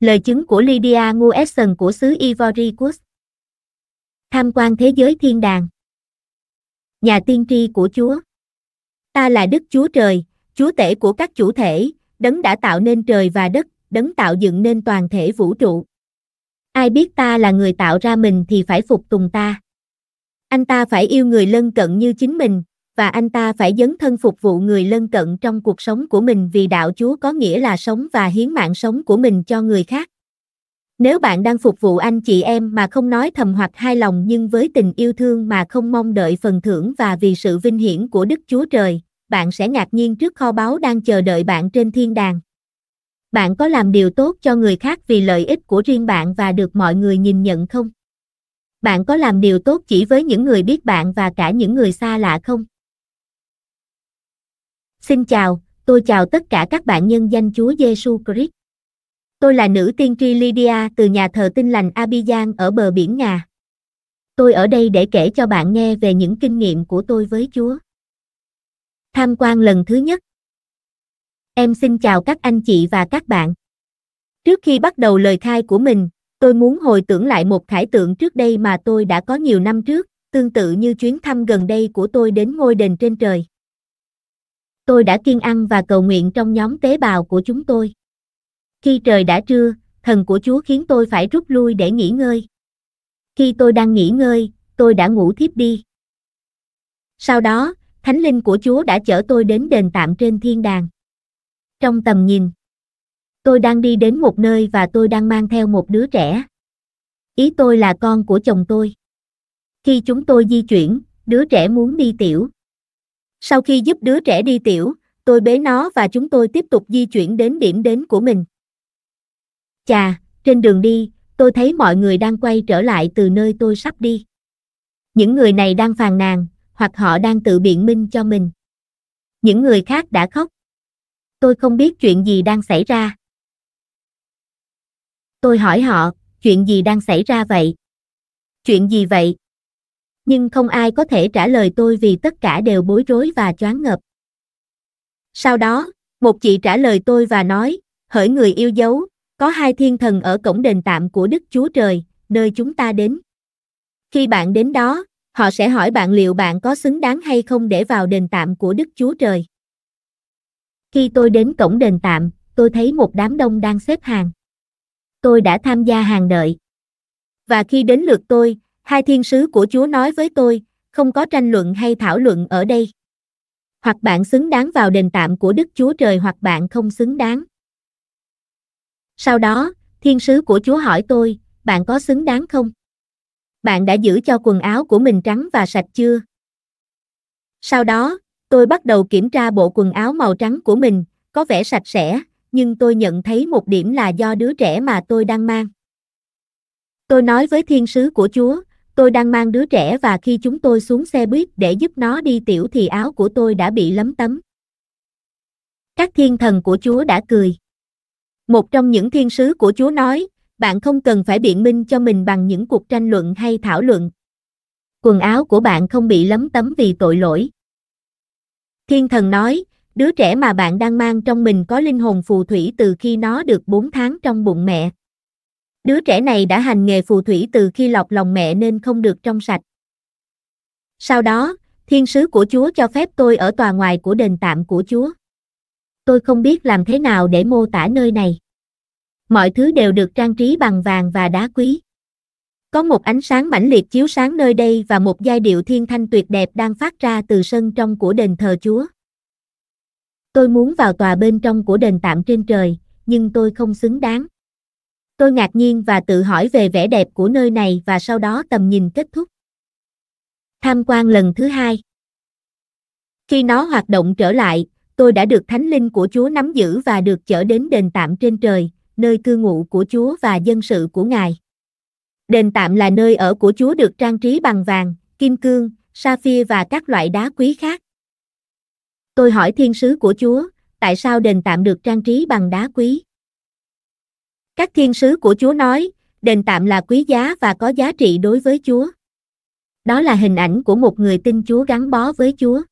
Lời chứng của Lydia Nguesson của xứ Ivory Coast. Tham quan thế giới thiên đàng. Nhà tiên tri của Chúa. Ta là Đức Chúa Trời, Chúa tể của các chủ thể, đấng đã tạo nên trời và đất, đấng tạo dựng nên toàn thể vũ trụ. Ai biết ta là người tạo ra mình thì phải phục tùng ta. Anh ta phải yêu người lân cận như chính mình, và anh ta phải dấn thân phục vụ người lân cận trong cuộc sống của mình vì đạo Chúa có nghĩa là sống và hiến mạng sống của mình cho người khác. Nếu bạn đang phục vụ anh chị em mà không nói thầm hoặc hài lòng nhưng với tình yêu thương mà không mong đợi phần thưởng và vì sự vinh hiển của Đức Chúa Trời, bạn sẽ ngạc nhiên trước kho báu đang chờ đợi bạn trên thiên đàng. Bạn có làm điều tốt cho người khác vì lợi ích của riêng bạn và được mọi người nhìn nhận không? Bạn có làm điều tốt chỉ với những người biết bạn và cả những người xa lạ không? Xin chào, tôi chào tất cả các bạn nhân danh Chúa Giêsu Christ. Tôi là nữ tiên tri Lydia từ nhà thờ Tin lành Abidjan ở bờ biển Ngà. Tôi ở đây để kể cho bạn nghe về những kinh nghiệm của tôi với Chúa. Tham quan lần thứ nhất. Em xin chào các anh chị và các bạn. Trước khi bắt đầu lời khai của mình, tôi muốn hồi tưởng lại một khải tượng trước đây mà tôi đã có nhiều năm trước, tương tự như chuyến thăm gần đây của tôi đến ngôi đền trên trời tôi đã kiên ăn và cầu nguyện trong nhóm tế bào của chúng tôi. Khi trời đã trưa, thần của Chúa khiến tôi phải rút lui để nghỉ ngơi. Khi tôi đang nghỉ ngơi, tôi đã ngủ thiếp đi. Sau đó, Thánh Linh của Chúa đã chở tôi đến đền tạm trên thiên đàng. Trong tầm nhìn, tôi đang đi đến một nơi và tôi đang mang theo một đứa trẻ. Ý tôi là con của chồng tôi. Khi chúng tôi di chuyển, đứa trẻ muốn đi tiểu. Sau khi giúp đứa trẻ đi tiểu, tôi bế nó và chúng tôi tiếp tục di chuyển đến điểm đến của mình. Chà, trên đường đi, tôi thấy mọi người đang quay trở lại từ nơi tôi sắp đi. Những người này đang phàn nàn, hoặc họ đang tự biện minh cho mình. Những người khác đã khóc. Tôi không biết chuyện gì đang xảy ra. Tôi hỏi họ, chuyện gì đang xảy ra vậy? Chuyện gì vậy? nhưng không ai có thể trả lời tôi vì tất cả đều bối rối và choáng ngợp. Sau đó, một chị trả lời tôi và nói, hỡi người yêu dấu, có hai thiên thần ở cổng đền tạm của Đức Chúa Trời, nơi chúng ta đến. Khi bạn đến đó, họ sẽ hỏi bạn liệu bạn có xứng đáng hay không để vào đền tạm của Đức Chúa Trời. Khi tôi đến cổng đền tạm, tôi thấy một đám đông đang xếp hàng. Tôi đã tham gia hàng đợi. Và khi đến lượt tôi, Hai thiên sứ của Chúa nói với tôi, không có tranh luận hay thảo luận ở đây. Hoặc bạn xứng đáng vào đền tạm của Đức Chúa Trời hoặc bạn không xứng đáng. Sau đó, thiên sứ của Chúa hỏi tôi, bạn có xứng đáng không? Bạn đã giữ cho quần áo của mình trắng và sạch chưa? Sau đó, tôi bắt đầu kiểm tra bộ quần áo màu trắng của mình, có vẻ sạch sẽ, nhưng tôi nhận thấy một điểm là do đứa trẻ mà tôi đang mang. Tôi nói với thiên sứ của Chúa, Tôi đang mang đứa trẻ và khi chúng tôi xuống xe buýt để giúp nó đi tiểu thì áo của tôi đã bị lấm tấm. Các thiên thần của Chúa đã cười. Một trong những thiên sứ của Chúa nói, bạn không cần phải biện minh cho mình bằng những cuộc tranh luận hay thảo luận. Quần áo của bạn không bị lấm tấm vì tội lỗi. Thiên thần nói, đứa trẻ mà bạn đang mang trong mình có linh hồn phù thủy từ khi nó được 4 tháng trong bụng mẹ. Đứa trẻ này đã hành nghề phù thủy từ khi lọc lòng mẹ nên không được trong sạch. Sau đó, thiên sứ của Chúa cho phép tôi ở tòa ngoài của đền tạm của Chúa. Tôi không biết làm thế nào để mô tả nơi này. Mọi thứ đều được trang trí bằng vàng và đá quý. Có một ánh sáng mãnh liệt chiếu sáng nơi đây và một giai điệu thiên thanh tuyệt đẹp đang phát ra từ sân trong của đền thờ Chúa. Tôi muốn vào tòa bên trong của đền tạm trên trời, nhưng tôi không xứng đáng. Tôi ngạc nhiên và tự hỏi về vẻ đẹp của nơi này và sau đó tầm nhìn kết thúc. Tham quan lần thứ hai. Khi nó hoạt động trở lại, tôi đã được thánh linh của Chúa nắm giữ và được chở đến đền tạm trên trời, nơi cư ngụ của Chúa và dân sự của Ngài. Đền tạm là nơi ở của Chúa được trang trí bằng vàng, kim cương, sapphire và các loại đá quý khác. Tôi hỏi thiên sứ của Chúa, tại sao đền tạm được trang trí bằng đá quý? Các thiên sứ của Chúa nói, đền tạm là quý giá và có giá trị đối với Chúa. Đó là hình ảnh của một người tin Chúa gắn bó với Chúa.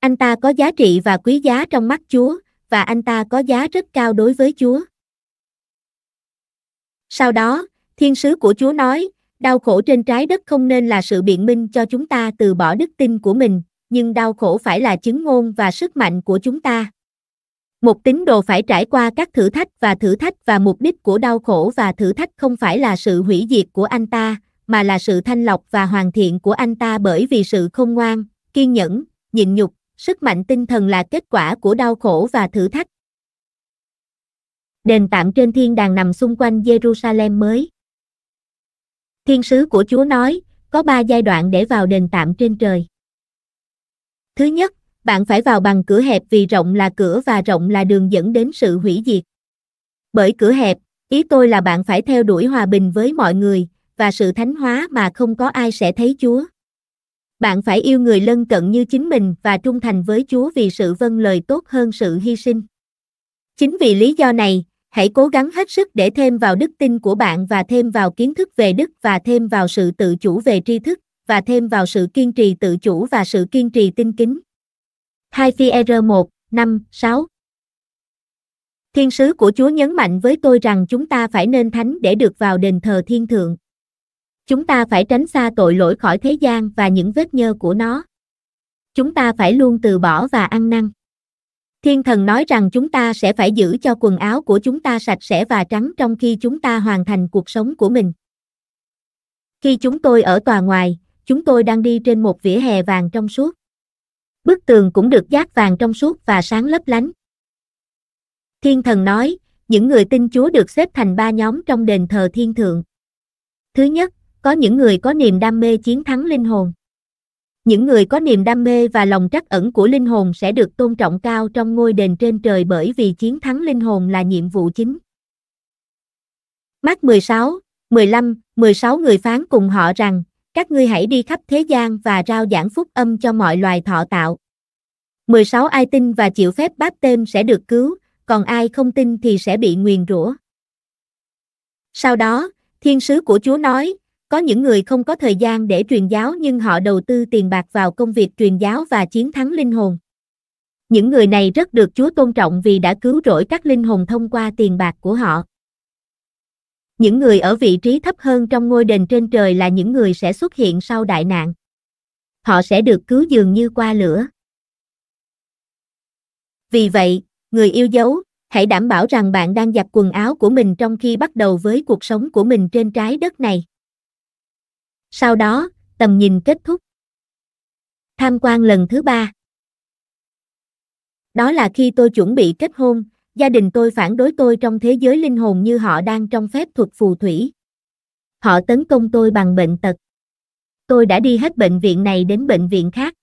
Anh ta có giá trị và quý giá trong mắt Chúa, và anh ta có giá rất cao đối với Chúa. Sau đó, thiên sứ của Chúa nói, đau khổ trên trái đất không nên là sự biện minh cho chúng ta từ bỏ đức tin của mình, nhưng đau khổ phải là chứng ngôn và sức mạnh của chúng ta một tín đồ phải trải qua các thử thách và thử thách và mục đích của đau khổ và thử thách không phải là sự hủy diệt của anh ta mà là sự thanh lọc và hoàn thiện của anh ta bởi vì sự không ngoan kiên nhẫn nhịn nhục sức mạnh tinh thần là kết quả của đau khổ và thử thách đền tạm trên thiên đàng nằm xung quanh jerusalem mới thiên sứ của chúa nói có ba giai đoạn để vào đền tạm trên trời thứ nhất bạn phải vào bằng cửa hẹp vì rộng là cửa và rộng là đường dẫn đến sự hủy diệt. Bởi cửa hẹp, ý tôi là bạn phải theo đuổi hòa bình với mọi người và sự thánh hóa mà không có ai sẽ thấy Chúa. Bạn phải yêu người lân cận như chính mình và trung thành với Chúa vì sự vâng lời tốt hơn sự hy sinh. Chính vì lý do này, hãy cố gắng hết sức để thêm vào đức tin của bạn và thêm vào kiến thức về đức và thêm vào sự tự chủ về tri thức và thêm vào sự kiên trì tự chủ và sự kiên trì tinh kính 2 phi R1, 5, 6 Thiên sứ của Chúa nhấn mạnh với tôi rằng chúng ta phải nên thánh để được vào đền thờ thiên thượng. Chúng ta phải tránh xa tội lỗi khỏi thế gian và những vết nhơ của nó. Chúng ta phải luôn từ bỏ và ăn năn. Thiên thần nói rằng chúng ta sẽ phải giữ cho quần áo của chúng ta sạch sẽ và trắng trong khi chúng ta hoàn thành cuộc sống của mình. Khi chúng tôi ở tòa ngoài, chúng tôi đang đi trên một vỉa hè vàng trong suốt bức tường cũng được giác vàng trong suốt và sáng lấp lánh. Thiên thần nói, những người tin Chúa được xếp thành ba nhóm trong đền thờ thiên thượng. Thứ nhất, có những người có niềm đam mê chiến thắng linh hồn. Những người có niềm đam mê và lòng trắc ẩn của linh hồn sẽ được tôn trọng cao trong ngôi đền trên trời bởi vì chiến thắng linh hồn là nhiệm vụ chính. Mát 16, 15, 16 người phán cùng họ rằng, các ngươi hãy đi khắp thế gian và rao giảng phúc âm cho mọi loài thọ tạo. 16 ai tin và chịu phép báp tên sẽ được cứu, còn ai không tin thì sẽ bị nguyền rủa. Sau đó, thiên sứ của Chúa nói, có những người không có thời gian để truyền giáo nhưng họ đầu tư tiền bạc vào công việc truyền giáo và chiến thắng linh hồn. Những người này rất được Chúa tôn trọng vì đã cứu rỗi các linh hồn thông qua tiền bạc của họ những người ở vị trí thấp hơn trong ngôi đền trên trời là những người sẽ xuất hiện sau đại nạn. Họ sẽ được cứu dường như qua lửa. Vì vậy, người yêu dấu, hãy đảm bảo rằng bạn đang giặt quần áo của mình trong khi bắt đầu với cuộc sống của mình trên trái đất này. Sau đó, tầm nhìn kết thúc. Tham quan lần thứ ba. Đó là khi tôi chuẩn bị kết hôn, gia đình tôi phản đối tôi trong thế giới linh hồn như họ đang trong phép thuật phù thủy. Họ tấn công tôi bằng bệnh tật. Tôi đã đi hết bệnh viện này đến bệnh viện khác.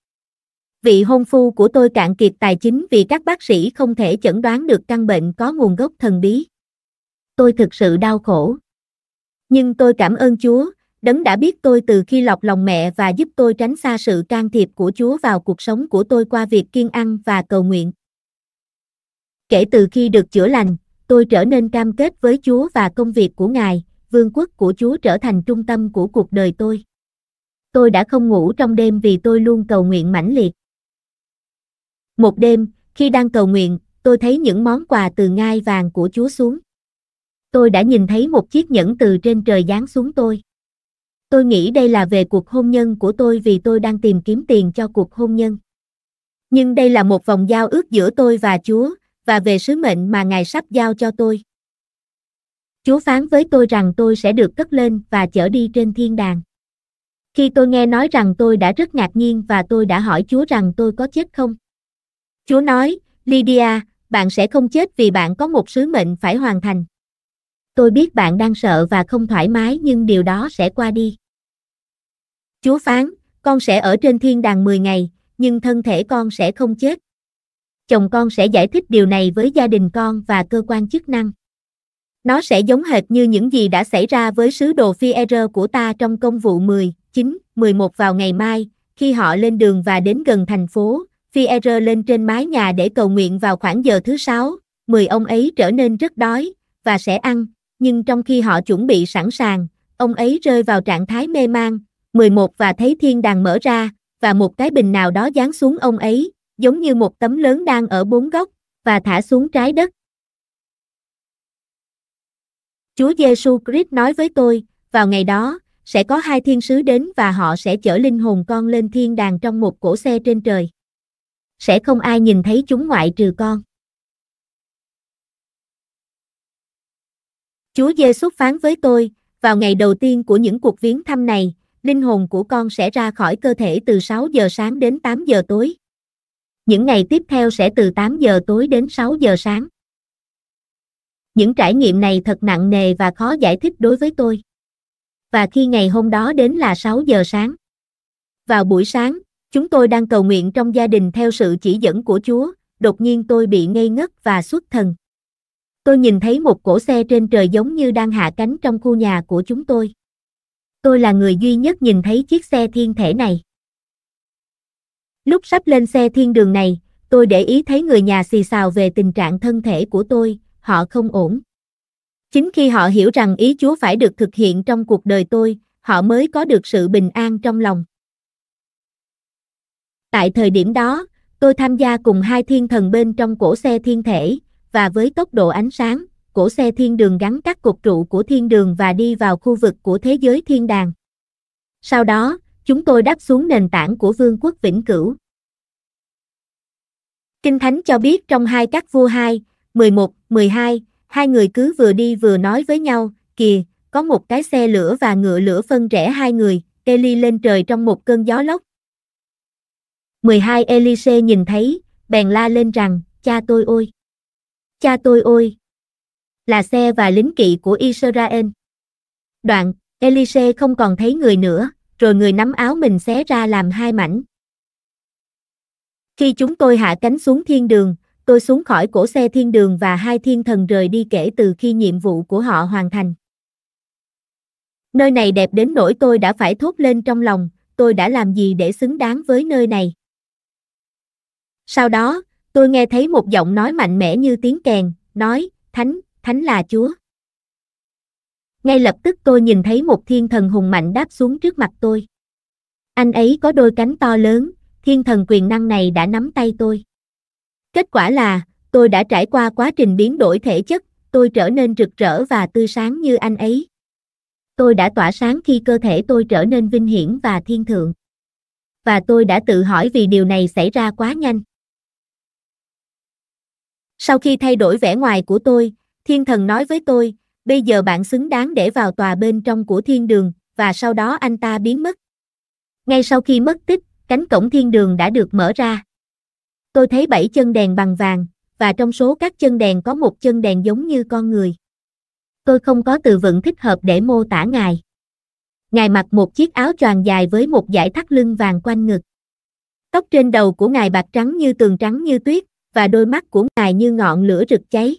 Vị hôn phu của tôi cạn kiệt tài chính vì các bác sĩ không thể chẩn đoán được căn bệnh có nguồn gốc thần bí. Tôi thực sự đau khổ. Nhưng tôi cảm ơn Chúa, Đấng đã biết tôi từ khi lọc lòng mẹ và giúp tôi tránh xa sự can thiệp của Chúa vào cuộc sống của tôi qua việc kiên ăn và cầu nguyện. Kể từ khi được chữa lành, tôi trở nên cam kết với Chúa và công việc của Ngài, vương quốc của Chúa trở thành trung tâm của cuộc đời tôi. Tôi đã không ngủ trong đêm vì tôi luôn cầu nguyện mãnh liệt. Một đêm, khi đang cầu nguyện, tôi thấy những món quà từ ngai vàng của Chúa xuống. Tôi đã nhìn thấy một chiếc nhẫn từ trên trời giáng xuống tôi. Tôi nghĩ đây là về cuộc hôn nhân của tôi vì tôi đang tìm kiếm tiền cho cuộc hôn nhân. Nhưng đây là một vòng giao ước giữa tôi và Chúa, và về sứ mệnh mà Ngài sắp giao cho tôi. Chúa phán với tôi rằng tôi sẽ được cất lên và chở đi trên thiên đàng. Khi tôi nghe nói rằng tôi đã rất ngạc nhiên và tôi đã hỏi Chúa rằng tôi có chết không. Chúa nói, Lydia, bạn sẽ không chết vì bạn có một sứ mệnh phải hoàn thành. Tôi biết bạn đang sợ và không thoải mái nhưng điều đó sẽ qua đi. Chúa phán, con sẽ ở trên thiên đàng 10 ngày, nhưng thân thể con sẽ không chết chồng con sẽ giải thích điều này với gia đình con và cơ quan chức năng. Nó sẽ giống hệt như những gì đã xảy ra với sứ đồ Fierre của ta trong công vụ 10, 9, 11 vào ngày mai, khi họ lên đường và đến gần thành phố, Fierre lên trên mái nhà để cầu nguyện vào khoảng giờ thứ sáu, 10 ông ấy trở nên rất đói, và sẽ ăn, nhưng trong khi họ chuẩn bị sẵn sàng, ông ấy rơi vào trạng thái mê man, 11 và thấy thiên đàng mở ra, và một cái bình nào đó giáng xuống ông ấy, giống như một tấm lớn đang ở bốn góc, và thả xuống trái đất. Chúa Giêsu Christ nói với tôi, vào ngày đó, sẽ có hai thiên sứ đến và họ sẽ chở linh hồn con lên thiên đàng trong một cỗ xe trên trời. Sẽ không ai nhìn thấy chúng ngoại trừ con. Chúa Giêsu phán với tôi, vào ngày đầu tiên của những cuộc viếng thăm này, linh hồn của con sẽ ra khỏi cơ thể từ 6 giờ sáng đến 8 giờ tối. Những ngày tiếp theo sẽ từ 8 giờ tối đến 6 giờ sáng. Những trải nghiệm này thật nặng nề và khó giải thích đối với tôi. Và khi ngày hôm đó đến là 6 giờ sáng. Vào buổi sáng, chúng tôi đang cầu nguyện trong gia đình theo sự chỉ dẫn của Chúa, đột nhiên tôi bị ngây ngất và xuất thần. Tôi nhìn thấy một cỗ xe trên trời giống như đang hạ cánh trong khu nhà của chúng tôi. Tôi là người duy nhất nhìn thấy chiếc xe thiên thể này. Lúc sắp lên xe thiên đường này, tôi để ý thấy người nhà xì xào về tình trạng thân thể của tôi, họ không ổn. Chính khi họ hiểu rằng ý Chúa phải được thực hiện trong cuộc đời tôi, họ mới có được sự bình an trong lòng. Tại thời điểm đó, tôi tham gia cùng hai thiên thần bên trong cổ xe thiên thể, và với tốc độ ánh sáng, cổ xe thiên đường gắn các cột trụ của thiên đường và đi vào khu vực của thế giới thiên đàng. Sau đó, chúng tôi đáp xuống nền tảng của vương quốc vĩnh cửu. Kinh Thánh cho biết trong hai các vua 2, 11, 12, hai người cứ vừa đi vừa nói với nhau, kìa, có một cái xe lửa và ngựa lửa phân rẽ hai người, Eli lên trời trong một cơn gió lốc. 12 Elise nhìn thấy, bèn la lên rằng, cha tôi ôi! Cha tôi ôi! Là xe và lính kỵ của Israel. Đoạn, Elise không còn thấy người nữa, rồi người nắm áo mình xé ra làm hai mảnh. Khi chúng tôi hạ cánh xuống thiên đường, tôi xuống khỏi cổ xe thiên đường và hai thiên thần rời đi kể từ khi nhiệm vụ của họ hoàn thành. Nơi này đẹp đến nỗi tôi đã phải thốt lên trong lòng, tôi đã làm gì để xứng đáng với nơi này. Sau đó, tôi nghe thấy một giọng nói mạnh mẽ như tiếng kèn, nói, Thánh, Thánh là Chúa ngay lập tức tôi nhìn thấy một thiên thần hùng mạnh đáp xuống trước mặt tôi. Anh ấy có đôi cánh to lớn, thiên thần quyền năng này đã nắm tay tôi. Kết quả là, tôi đã trải qua quá trình biến đổi thể chất, tôi trở nên rực rỡ và tươi sáng như anh ấy. Tôi đã tỏa sáng khi cơ thể tôi trở nên vinh hiển và thiên thượng. Và tôi đã tự hỏi vì điều này xảy ra quá nhanh. Sau khi thay đổi vẻ ngoài của tôi, thiên thần nói với tôi, bây giờ bạn xứng đáng để vào tòa bên trong của thiên đường, và sau đó anh ta biến mất. Ngay sau khi mất tích, cánh cổng thiên đường đã được mở ra. Tôi thấy bảy chân đèn bằng vàng, và trong số các chân đèn có một chân đèn giống như con người. Tôi không có từ vựng thích hợp để mô tả ngài. Ngài mặc một chiếc áo choàng dài với một dải thắt lưng vàng quanh ngực. Tóc trên đầu của ngài bạc trắng như tường trắng như tuyết, và đôi mắt của ngài như ngọn lửa rực cháy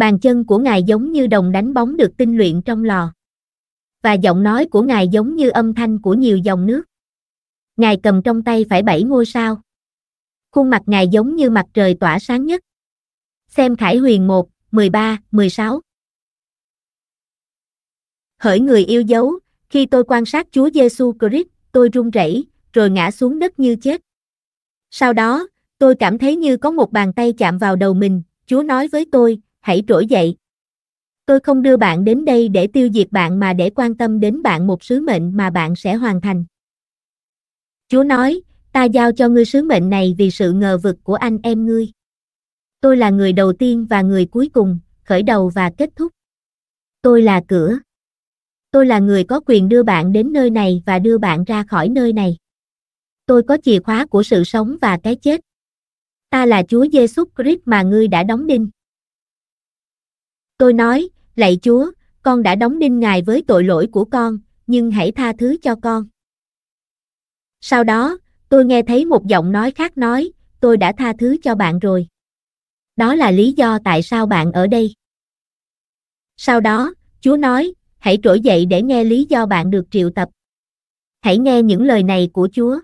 bàn chân của ngài giống như đồng đánh bóng được tinh luyện trong lò. Và giọng nói của ngài giống như âm thanh của nhiều dòng nước. Ngài cầm trong tay phải bảy ngôi sao. Khuôn mặt ngài giống như mặt trời tỏa sáng nhất. Xem Khải Huyền 1, 13, 16. Hỡi người yêu dấu, khi tôi quan sát Chúa Giêsu Christ, tôi run rẩy, rồi ngã xuống đất như chết. Sau đó, tôi cảm thấy như có một bàn tay chạm vào đầu mình, Chúa nói với tôi, hãy trỗi dậy. Tôi không đưa bạn đến đây để tiêu diệt bạn mà để quan tâm đến bạn một sứ mệnh mà bạn sẽ hoàn thành. Chúa nói, ta giao cho ngươi sứ mệnh này vì sự ngờ vực của anh em ngươi. Tôi là người đầu tiên và người cuối cùng, khởi đầu và kết thúc. Tôi là cửa. Tôi là người có quyền đưa bạn đến nơi này và đưa bạn ra khỏi nơi này. Tôi có chìa khóa của sự sống và cái chết. Ta là Chúa Giêsu Christ mà ngươi đã đóng đinh. Tôi nói, lạy Chúa, con đã đóng đinh Ngài với tội lỗi của con, nhưng hãy tha thứ cho con. Sau đó, tôi nghe thấy một giọng nói khác nói, tôi đã tha thứ cho bạn rồi. Đó là lý do tại sao bạn ở đây. Sau đó, Chúa nói, hãy trỗi dậy để nghe lý do bạn được triệu tập. Hãy nghe những lời này của Chúa.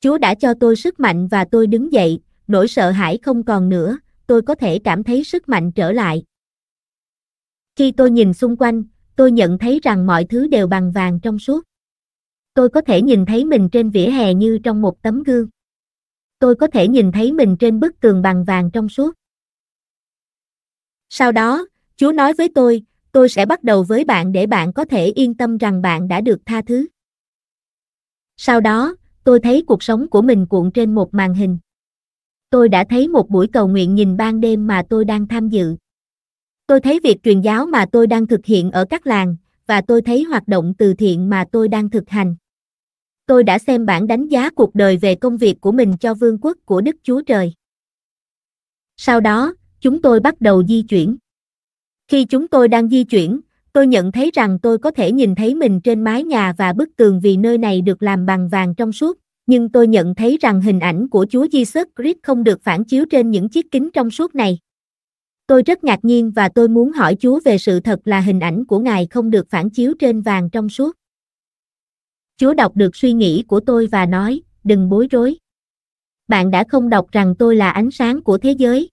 Chúa đã cho tôi sức mạnh và tôi đứng dậy, nỗi sợ hãi không còn nữa, tôi có thể cảm thấy sức mạnh trở lại. Khi tôi nhìn xung quanh, tôi nhận thấy rằng mọi thứ đều bằng vàng trong suốt. Tôi có thể nhìn thấy mình trên vỉa hè như trong một tấm gương. Tôi có thể nhìn thấy mình trên bức tường bằng vàng trong suốt. Sau đó, Chúa nói với tôi, tôi sẽ bắt đầu với bạn để bạn có thể yên tâm rằng bạn đã được tha thứ. Sau đó, tôi thấy cuộc sống của mình cuộn trên một màn hình tôi đã thấy một buổi cầu nguyện nhìn ban đêm mà tôi đang tham dự. Tôi thấy việc truyền giáo mà tôi đang thực hiện ở các làng, và tôi thấy hoạt động từ thiện mà tôi đang thực hành. Tôi đã xem bản đánh giá cuộc đời về công việc của mình cho vương quốc của Đức Chúa Trời. Sau đó, chúng tôi bắt đầu di chuyển. Khi chúng tôi đang di chuyển, tôi nhận thấy rằng tôi có thể nhìn thấy mình trên mái nhà và bức tường vì nơi này được làm bằng vàng trong suốt, nhưng tôi nhận thấy rằng hình ảnh của Chúa Jesus Christ không được phản chiếu trên những chiếc kính trong suốt này. Tôi rất ngạc nhiên và tôi muốn hỏi Chúa về sự thật là hình ảnh của Ngài không được phản chiếu trên vàng trong suốt. Chúa đọc được suy nghĩ của tôi và nói, đừng bối rối. Bạn đã không đọc rằng tôi là ánh sáng của thế giới.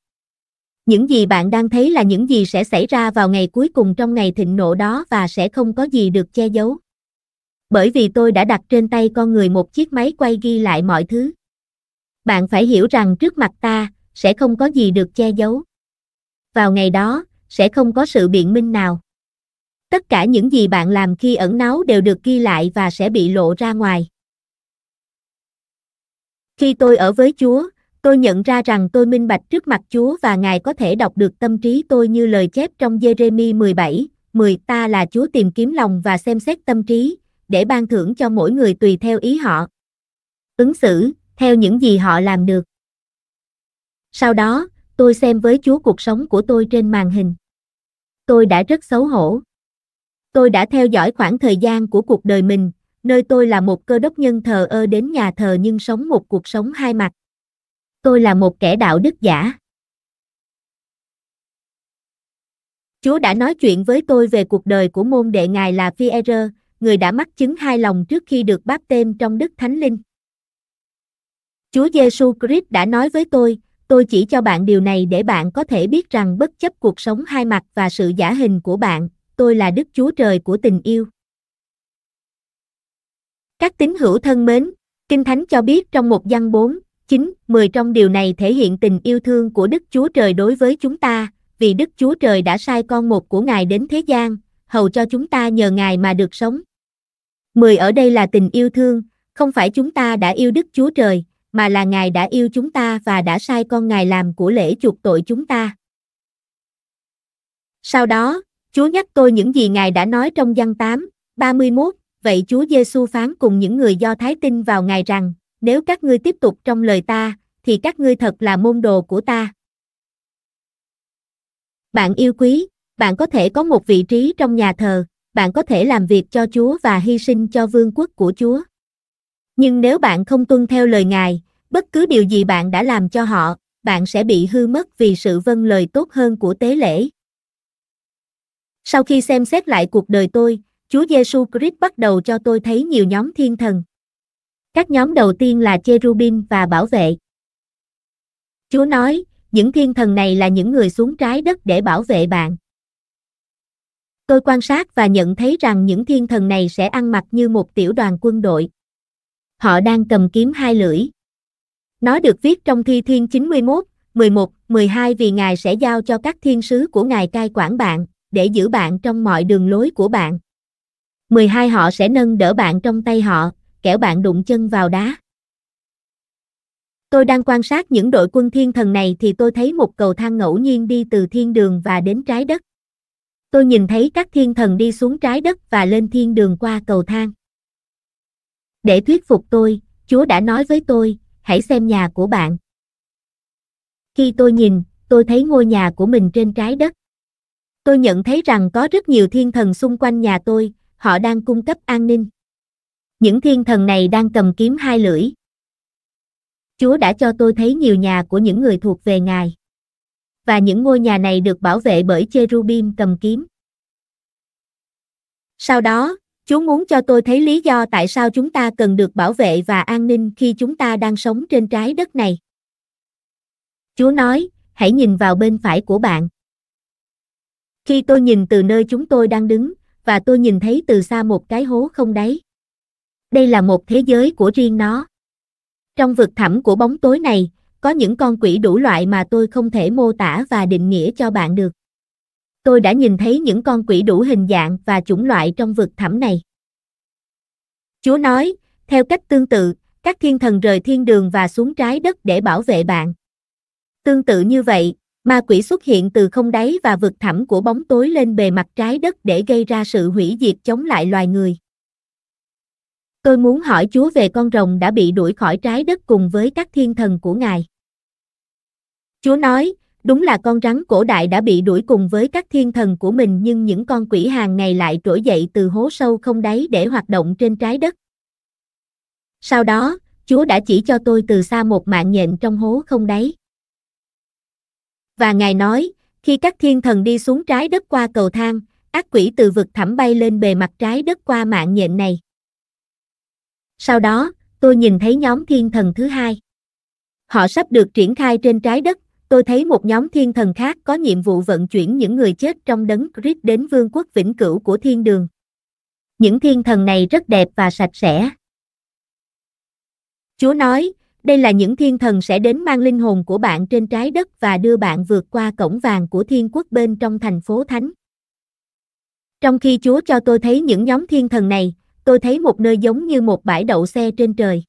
Những gì bạn đang thấy là những gì sẽ xảy ra vào ngày cuối cùng trong ngày thịnh nộ đó và sẽ không có gì được che giấu bởi vì tôi đã đặt trên tay con người một chiếc máy quay ghi lại mọi thứ. Bạn phải hiểu rằng trước mặt ta, sẽ không có gì được che giấu. Vào ngày đó, sẽ không có sự biện minh nào. Tất cả những gì bạn làm khi ẩn náu đều được ghi lại và sẽ bị lộ ra ngoài. Khi tôi ở với Chúa, tôi nhận ra rằng tôi minh bạch trước mặt Chúa và Ngài có thể đọc được tâm trí tôi như lời chép trong Jeremy 17, 10 ta là Chúa tìm kiếm lòng và xem xét tâm trí, để ban thưởng cho mỗi người tùy theo ý họ. Ứng xử, theo những gì họ làm được. Sau đó, tôi xem với Chúa cuộc sống của tôi trên màn hình. Tôi đã rất xấu hổ. Tôi đã theo dõi khoảng thời gian của cuộc đời mình, nơi tôi là một cơ đốc nhân thờ ơ đến nhà thờ nhưng sống một cuộc sống hai mặt. Tôi là một kẻ đạo đức giả. Chúa đã nói chuyện với tôi về cuộc đời của môn đệ ngài là Pierre, người đã mắc chứng hai lòng trước khi được báp tên trong Đức Thánh Linh. Chúa Giêsu Christ đã nói với tôi, tôi chỉ cho bạn điều này để bạn có thể biết rằng bất chấp cuộc sống hai mặt và sự giả hình của bạn, tôi là Đức Chúa Trời của tình yêu. Các tín hữu thân mến, Kinh Thánh cho biết trong một văn 4, 9, 10 trong điều này thể hiện tình yêu thương của Đức Chúa Trời đối với chúng ta, vì Đức Chúa Trời đã sai con một của Ngài đến thế gian, hầu cho chúng ta nhờ Ngài mà được sống. Mười ở đây là tình yêu thương, không phải chúng ta đã yêu Đức Chúa Trời, mà là Ngài đã yêu chúng ta và đã sai con Ngài làm của lễ chuộc tội chúng ta. Sau đó, Chúa nhắc tôi những gì Ngài đã nói trong văn 8, 31, vậy Chúa Giêsu phán cùng những người Do Thái tin vào Ngài rằng, nếu các ngươi tiếp tục trong lời ta, thì các ngươi thật là môn đồ của ta. Bạn yêu quý, bạn có thể có một vị trí trong nhà thờ, bạn có thể làm việc cho Chúa và hy sinh cho vương quốc của Chúa. Nhưng nếu bạn không tuân theo lời Ngài, bất cứ điều gì bạn đã làm cho họ, bạn sẽ bị hư mất vì sự vâng lời tốt hơn của tế lễ. Sau khi xem xét lại cuộc đời tôi, Chúa Giêsu Christ bắt đầu cho tôi thấy nhiều nhóm thiên thần. Các nhóm đầu tiên là cherubim và bảo vệ. Chúa nói, những thiên thần này là những người xuống trái đất để bảo vệ bạn. Tôi quan sát và nhận thấy rằng những thiên thần này sẽ ăn mặc như một tiểu đoàn quân đội. Họ đang cầm kiếm hai lưỡi. Nó được viết trong Thi Thiên 91, 11, 12 vì Ngài sẽ giao cho các thiên sứ của Ngài cai quản bạn, để giữ bạn trong mọi đường lối của bạn. 12 họ sẽ nâng đỡ bạn trong tay họ, kẻo bạn đụng chân vào đá. Tôi đang quan sát những đội quân thiên thần này thì tôi thấy một cầu thang ngẫu nhiên đi từ thiên đường và đến trái đất tôi nhìn thấy các thiên thần đi xuống trái đất và lên thiên đường qua cầu thang. Để thuyết phục tôi, Chúa đã nói với tôi, hãy xem nhà của bạn. Khi tôi nhìn, tôi thấy ngôi nhà của mình trên trái đất. Tôi nhận thấy rằng có rất nhiều thiên thần xung quanh nhà tôi, họ đang cung cấp an ninh. Những thiên thần này đang cầm kiếm hai lưỡi. Chúa đã cho tôi thấy nhiều nhà của những người thuộc về Ngài và những ngôi nhà này được bảo vệ bởi cherubim cầm kiếm. Sau đó, chú muốn cho tôi thấy lý do tại sao chúng ta cần được bảo vệ và an ninh khi chúng ta đang sống trên trái đất này. Chú nói, hãy nhìn vào bên phải của bạn. Khi tôi nhìn từ nơi chúng tôi đang đứng, và tôi nhìn thấy từ xa một cái hố không đáy. Đây là một thế giới của riêng nó. Trong vực thẳm của bóng tối này, có những con quỷ đủ loại mà tôi không thể mô tả và định nghĩa cho bạn được. Tôi đã nhìn thấy những con quỷ đủ hình dạng và chủng loại trong vực thẳm này. Chúa nói, theo cách tương tự, các thiên thần rời thiên đường và xuống trái đất để bảo vệ bạn. Tương tự như vậy, ma quỷ xuất hiện từ không đáy và vực thẳm của bóng tối lên bề mặt trái đất để gây ra sự hủy diệt chống lại loài người. Tôi muốn hỏi Chúa về con rồng đã bị đuổi khỏi trái đất cùng với các thiên thần của Ngài. Chúa nói, đúng là con rắn cổ đại đã bị đuổi cùng với các thiên thần của mình nhưng những con quỷ hàng ngày lại trỗi dậy từ hố sâu không đáy để hoạt động trên trái đất. Sau đó, Chúa đã chỉ cho tôi từ xa một mạng nhện trong hố không đáy. Và Ngài nói, khi các thiên thần đi xuống trái đất qua cầu thang, ác quỷ từ vực thẳm bay lên bề mặt trái đất qua mạng nhện này. Sau đó, tôi nhìn thấy nhóm thiên thần thứ hai. Họ sắp được triển khai trên trái đất, tôi thấy một nhóm thiên thần khác có nhiệm vụ vận chuyển những người chết trong đấng Chris đến vương quốc vĩnh cửu của thiên đường. Những thiên thần này rất đẹp và sạch sẽ. Chúa nói, đây là những thiên thần sẽ đến mang linh hồn của bạn trên trái đất và đưa bạn vượt qua cổng vàng của thiên quốc bên trong thành phố Thánh. Trong khi Chúa cho tôi thấy những nhóm thiên thần này, tôi thấy một nơi giống như một bãi đậu xe trên trời.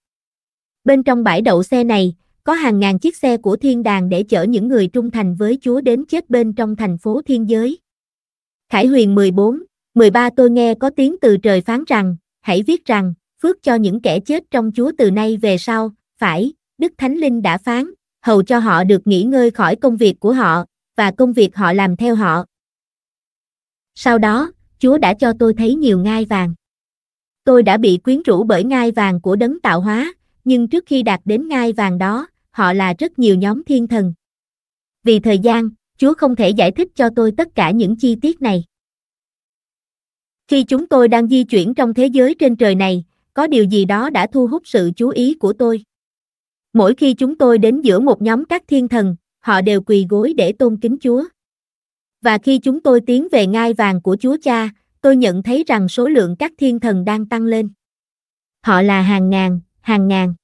Bên trong bãi đậu xe này, có hàng ngàn chiếc xe của thiên đàng để chở những người trung thành với Chúa đến chết bên trong thành phố thiên giới. Khải Huyền 14, 13 tôi nghe có tiếng từ trời phán rằng, hãy viết rằng, phước cho những kẻ chết trong Chúa từ nay về sau, phải, Đức Thánh Linh đã phán, hầu cho họ được nghỉ ngơi khỏi công việc của họ, và công việc họ làm theo họ. Sau đó, Chúa đã cho tôi thấy nhiều ngai vàng tôi đã bị quyến rũ bởi ngai vàng của đấng tạo hóa, nhưng trước khi đạt đến ngai vàng đó, họ là rất nhiều nhóm thiên thần. Vì thời gian, Chúa không thể giải thích cho tôi tất cả những chi tiết này. Khi chúng tôi đang di chuyển trong thế giới trên trời này, có điều gì đó đã thu hút sự chú ý của tôi. Mỗi khi chúng tôi đến giữa một nhóm các thiên thần, họ đều quỳ gối để tôn kính Chúa. Và khi chúng tôi tiến về ngai vàng của Chúa Cha, tôi nhận thấy rằng số lượng các thiên thần đang tăng lên. Họ là hàng ngàn, hàng ngàn.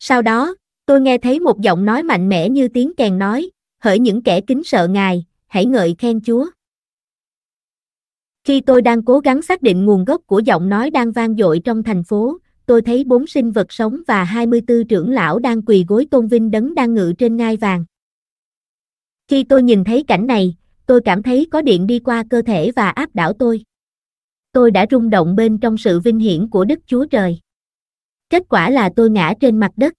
Sau đó, tôi nghe thấy một giọng nói mạnh mẽ như tiếng kèn nói, hỡi những kẻ kính sợ Ngài, hãy ngợi khen Chúa. Khi tôi đang cố gắng xác định nguồn gốc của giọng nói đang vang dội trong thành phố, tôi thấy bốn sinh vật sống và 24 trưởng lão đang quỳ gối tôn vinh đấng đang ngự trên ngai vàng. Khi tôi nhìn thấy cảnh này, tôi cảm thấy có điện đi qua cơ thể và áp đảo tôi. Tôi đã rung động bên trong sự vinh hiển của Đức Chúa Trời. Kết quả là tôi ngã trên mặt đất.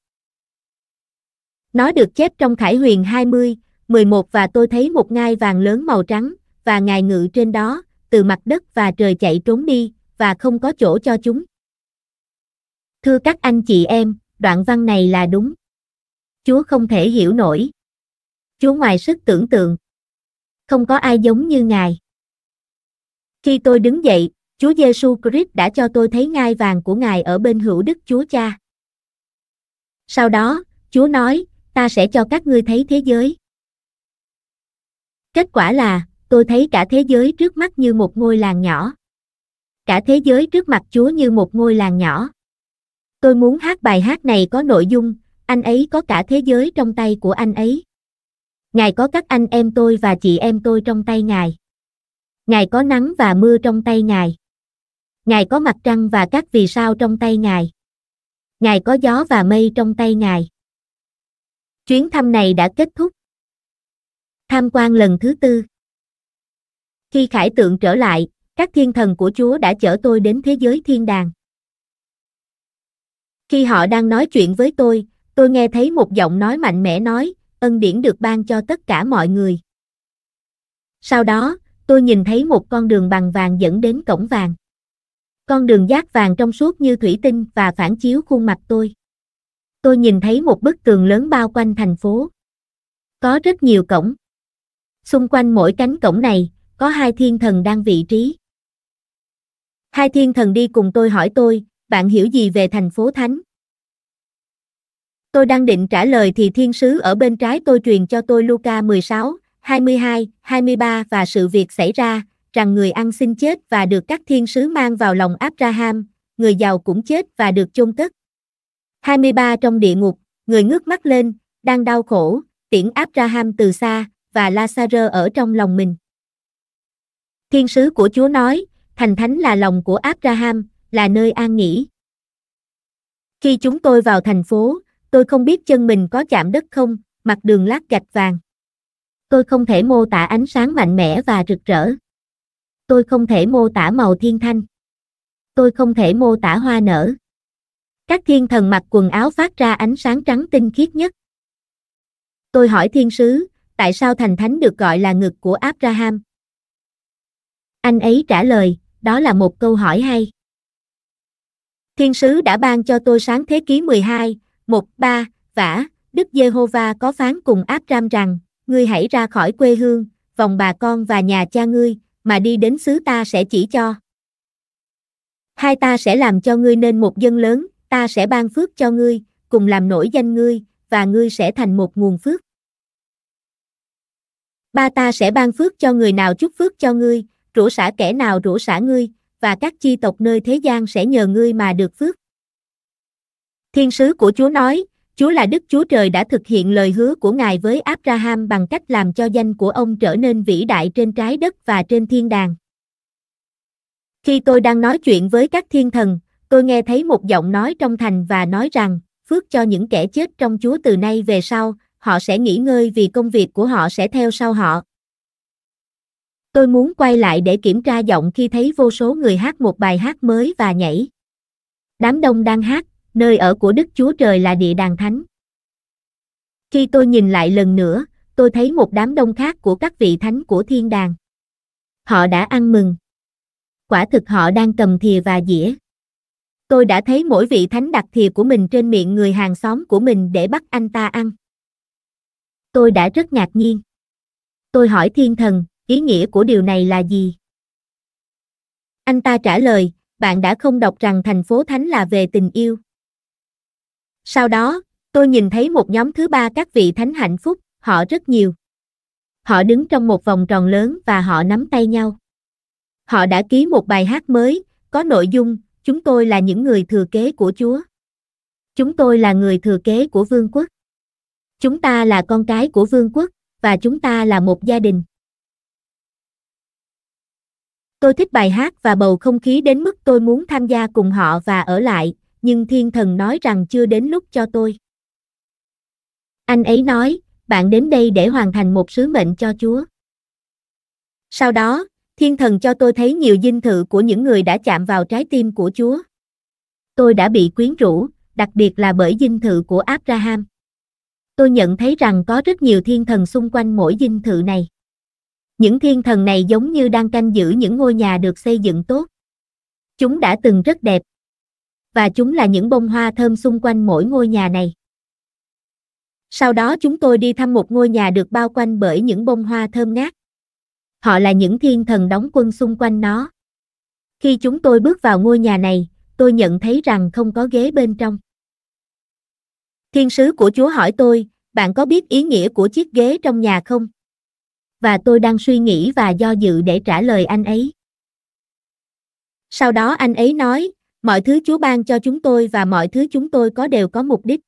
Nó được chép trong Khải Huyền 20, 11 và tôi thấy một ngai vàng lớn màu trắng, và ngài ngự trên đó, từ mặt đất và trời chạy trốn đi, và không có chỗ cho chúng. Thưa các anh chị em, đoạn văn này là đúng. Chúa không thể hiểu nổi. Chúa ngoài sức tưởng tượng không có ai giống như Ngài. Khi tôi đứng dậy, Chúa Giêsu Christ đã cho tôi thấy ngai vàng của Ngài ở bên hữu Đức Chúa Cha. Sau đó, Chúa nói, ta sẽ cho các ngươi thấy thế giới. Kết quả là, tôi thấy cả thế giới trước mắt như một ngôi làng nhỏ. Cả thế giới trước mặt Chúa như một ngôi làng nhỏ. Tôi muốn hát bài hát này có nội dung, anh ấy có cả thế giới trong tay của anh ấy. Ngài có các anh em tôi và chị em tôi trong tay Ngài. Ngài có nắng và mưa trong tay Ngài. Ngài có mặt trăng và các vì sao trong tay Ngài. Ngài có gió và mây trong tay Ngài. Chuyến thăm này đã kết thúc. Tham quan lần thứ tư. Khi khải tượng trở lại, các thiên thần của Chúa đã chở tôi đến thế giới thiên đàng. Khi họ đang nói chuyện với tôi, tôi nghe thấy một giọng nói mạnh mẽ nói, ân điển được ban cho tất cả mọi người. Sau đó, tôi nhìn thấy một con đường bằng vàng dẫn đến cổng vàng. Con đường giác vàng trong suốt như thủy tinh và phản chiếu khuôn mặt tôi. Tôi nhìn thấy một bức tường lớn bao quanh thành phố. Có rất nhiều cổng. Xung quanh mỗi cánh cổng này, có hai thiên thần đang vị trí. Hai thiên thần đi cùng tôi hỏi tôi, bạn hiểu gì về thành phố Thánh? Tôi đang định trả lời thì thiên sứ ở bên trái tôi truyền cho tôi Luca 16, 22, 23 và sự việc xảy ra, rằng người ăn xin chết và được các thiên sứ mang vào lòng Abraham, người giàu cũng chết và được chôn cất. 23 trong địa ngục, người ngước mắt lên, đang đau khổ, tiễn Abraham từ xa, và Lazarơ ở trong lòng mình. Thiên sứ của Chúa nói, thành thánh là lòng của Abraham, là nơi an nghỉ. Khi chúng tôi vào thành phố, tôi không biết chân mình có chạm đất không, mặt đường lát gạch vàng. Tôi không thể mô tả ánh sáng mạnh mẽ và rực rỡ. Tôi không thể mô tả màu thiên thanh. Tôi không thể mô tả hoa nở. Các thiên thần mặc quần áo phát ra ánh sáng trắng tinh khiết nhất. Tôi hỏi thiên sứ, tại sao thành thánh được gọi là ngực của Abraham? Anh ấy trả lời, đó là một câu hỏi hay. Thiên sứ đã ban cho tôi sáng thế kỷ 12, 1.3, vả, Đức Giê-hô-va có phán cùng Áp-ram rằng, ngươi hãy ra khỏi quê hương, vòng bà con và nhà cha ngươi, mà đi đến xứ ta sẽ chỉ cho. Hai ta sẽ làm cho ngươi nên một dân lớn, ta sẽ ban phước cho ngươi, cùng làm nổi danh ngươi, và ngươi sẽ thành một nguồn phước. Ba ta sẽ ban phước cho người nào chúc phước cho ngươi, rủa xả kẻ nào rủa xả ngươi, và các chi tộc nơi thế gian sẽ nhờ ngươi mà được phước. Thiên sứ của Chúa nói, Chúa là Đức Chúa Trời đã thực hiện lời hứa của Ngài với Abraham bằng cách làm cho danh của ông trở nên vĩ đại trên trái đất và trên thiên đàng. Khi tôi đang nói chuyện với các thiên thần, tôi nghe thấy một giọng nói trong thành và nói rằng, phước cho những kẻ chết trong Chúa từ nay về sau, họ sẽ nghỉ ngơi vì công việc của họ sẽ theo sau họ. Tôi muốn quay lại để kiểm tra giọng khi thấy vô số người hát một bài hát mới và nhảy. Đám đông đang hát, nơi ở của Đức Chúa Trời là địa đàng thánh. Khi tôi nhìn lại lần nữa, tôi thấy một đám đông khác của các vị thánh của thiên đàng. Họ đã ăn mừng. Quả thực họ đang cầm thìa và dĩa. Tôi đã thấy mỗi vị thánh đặt thìa của mình trên miệng người hàng xóm của mình để bắt anh ta ăn. Tôi đã rất ngạc nhiên. Tôi hỏi thiên thần, ý nghĩa của điều này là gì? Anh ta trả lời, bạn đã không đọc rằng thành phố thánh là về tình yêu. Sau đó, tôi nhìn thấy một nhóm thứ ba các vị thánh hạnh phúc, họ rất nhiều. Họ đứng trong một vòng tròn lớn và họ nắm tay nhau. Họ đã ký một bài hát mới, có nội dung, chúng tôi là những người thừa kế của Chúa. Chúng tôi là người thừa kế của vương quốc. Chúng ta là con cái của vương quốc, và chúng ta là một gia đình. Tôi thích bài hát và bầu không khí đến mức tôi muốn tham gia cùng họ và ở lại, nhưng thiên thần nói rằng chưa đến lúc cho tôi. Anh ấy nói, bạn đến đây để hoàn thành một sứ mệnh cho Chúa. Sau đó, thiên thần cho tôi thấy nhiều dinh thự của những người đã chạm vào trái tim của Chúa. Tôi đã bị quyến rũ, đặc biệt là bởi dinh thự của Abraham. Tôi nhận thấy rằng có rất nhiều thiên thần xung quanh mỗi dinh thự này. Những thiên thần này giống như đang canh giữ những ngôi nhà được xây dựng tốt. Chúng đã từng rất đẹp, và chúng là những bông hoa thơm xung quanh mỗi ngôi nhà này. Sau đó chúng tôi đi thăm một ngôi nhà được bao quanh bởi những bông hoa thơm ngát. Họ là những thiên thần đóng quân xung quanh nó. Khi chúng tôi bước vào ngôi nhà này, tôi nhận thấy rằng không có ghế bên trong. Thiên sứ của Chúa hỏi tôi, bạn có biết ý nghĩa của chiếc ghế trong nhà không? Và tôi đang suy nghĩ và do dự để trả lời anh ấy. Sau đó anh ấy nói, mọi thứ Chúa ban cho chúng tôi và mọi thứ chúng tôi có đều có mục đích.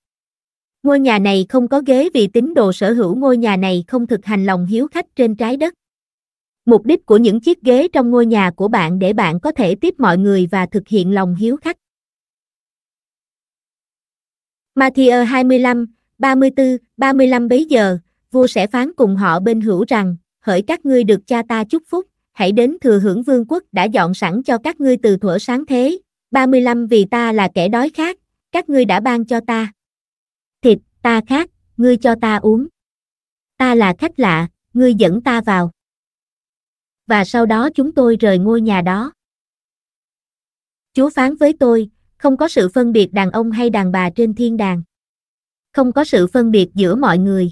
Ngôi nhà này không có ghế vì tín đồ sở hữu ngôi nhà này không thực hành lòng hiếu khách trên trái đất. Mục đích của những chiếc ghế trong ngôi nhà của bạn để bạn có thể tiếp mọi người và thực hiện lòng hiếu khách. Matthew 25, 34, 35 bấy giờ, vua sẽ phán cùng họ bên hữu rằng, hỡi các ngươi được cha ta chúc phúc, hãy đến thừa hưởng vương quốc đã dọn sẵn cho các ngươi từ thuở sáng thế, 35 vì ta là kẻ đói khát, các ngươi đã ban cho ta. Thịt, ta khát, ngươi cho ta uống. Ta là khách lạ, ngươi dẫn ta vào. Và sau đó chúng tôi rời ngôi nhà đó. Chúa phán với tôi, không có sự phân biệt đàn ông hay đàn bà trên thiên đàng. Không có sự phân biệt giữa mọi người.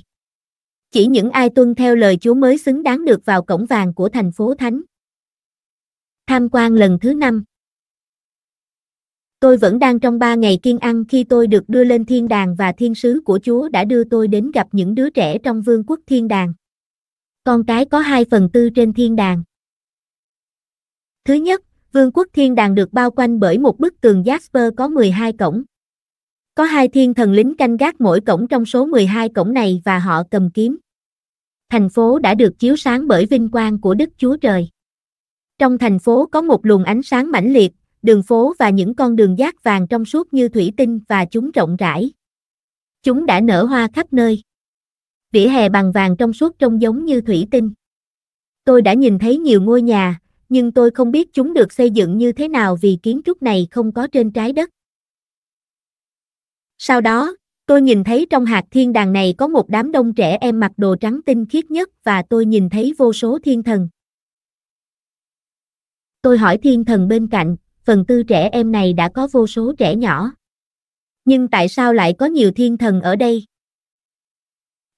Chỉ những ai tuân theo lời Chúa mới xứng đáng được vào cổng vàng của thành phố Thánh. Tham quan lần thứ năm Tôi vẫn đang trong ba ngày kiên ăn khi tôi được đưa lên thiên đàng và thiên sứ của Chúa đã đưa tôi đến gặp những đứa trẻ trong vương quốc thiên đàng. Con cái có hai phần tư trên thiên đàng. Thứ nhất, vương quốc thiên đàng được bao quanh bởi một bức tường Jasper có 12 cổng. Có hai thiên thần lính canh gác mỗi cổng trong số 12 cổng này và họ cầm kiếm. Thành phố đã được chiếu sáng bởi vinh quang của Đức Chúa Trời. Trong thành phố có một luồng ánh sáng mãnh liệt, đường phố và những con đường giác vàng trong suốt như thủy tinh và chúng rộng rãi. Chúng đã nở hoa khắp nơi. Vỉa hè bằng vàng trong suốt trông giống như thủy tinh. Tôi đã nhìn thấy nhiều ngôi nhà, nhưng tôi không biết chúng được xây dựng như thế nào vì kiến trúc này không có trên trái đất. Sau đó, tôi nhìn thấy trong hạt thiên đàng này có một đám đông trẻ em mặc đồ trắng tinh khiết nhất và tôi nhìn thấy vô số thiên thần. Tôi hỏi thiên thần bên cạnh, phần tư trẻ em này đã có vô số trẻ nhỏ. Nhưng tại sao lại có nhiều thiên thần ở đây?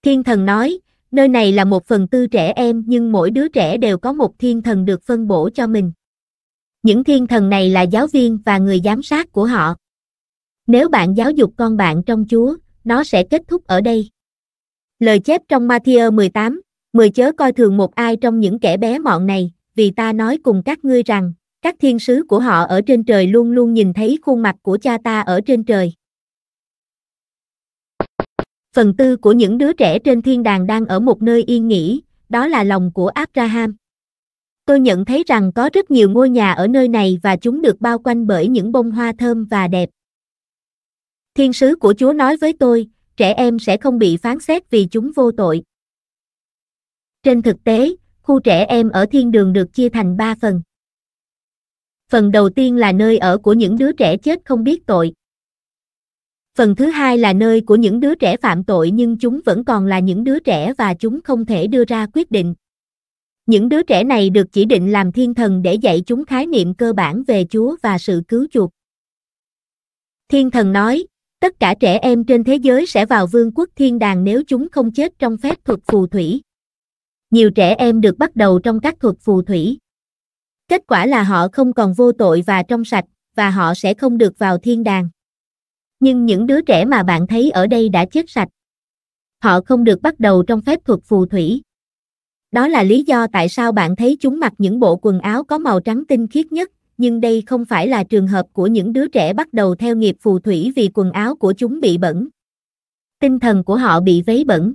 Thiên thần nói, nơi này là một phần tư trẻ em nhưng mỗi đứa trẻ đều có một thiên thần được phân bổ cho mình. Những thiên thần này là giáo viên và người giám sát của họ. Nếu bạn giáo dục con bạn trong Chúa, nó sẽ kết thúc ở đây. Lời chép trong Matthew 18, 10 chớ coi thường một ai trong những kẻ bé mọn này, vì ta nói cùng các ngươi rằng, các thiên sứ của họ ở trên trời luôn luôn nhìn thấy khuôn mặt của cha ta ở trên trời. Phần tư của những đứa trẻ trên thiên đàng đang ở một nơi yên nghỉ, đó là lòng của Abraham. Tôi nhận thấy rằng có rất nhiều ngôi nhà ở nơi này và chúng được bao quanh bởi những bông hoa thơm và đẹp. Thiên sứ của Chúa nói với tôi, trẻ em sẽ không bị phán xét vì chúng vô tội. Trên thực tế, khu trẻ em ở thiên đường được chia thành 3 phần phần đầu tiên là nơi ở của những đứa trẻ chết không biết tội. Phần thứ hai là nơi của những đứa trẻ phạm tội nhưng chúng vẫn còn là những đứa trẻ và chúng không thể đưa ra quyết định. Những đứa trẻ này được chỉ định làm thiên thần để dạy chúng khái niệm cơ bản về Chúa và sự cứu chuộc. Thiên thần nói, tất cả trẻ em trên thế giới sẽ vào vương quốc thiên đàng nếu chúng không chết trong phép thuật phù thủy. Nhiều trẻ em được bắt đầu trong các thuật phù thủy. Kết quả là họ không còn vô tội và trong sạch, và họ sẽ không được vào thiên đàng. Nhưng những đứa trẻ mà bạn thấy ở đây đã chết sạch. Họ không được bắt đầu trong phép thuật phù thủy. Đó là lý do tại sao bạn thấy chúng mặc những bộ quần áo có màu trắng tinh khiết nhất, nhưng đây không phải là trường hợp của những đứa trẻ bắt đầu theo nghiệp phù thủy vì quần áo của chúng bị bẩn. Tinh thần của họ bị vấy bẩn.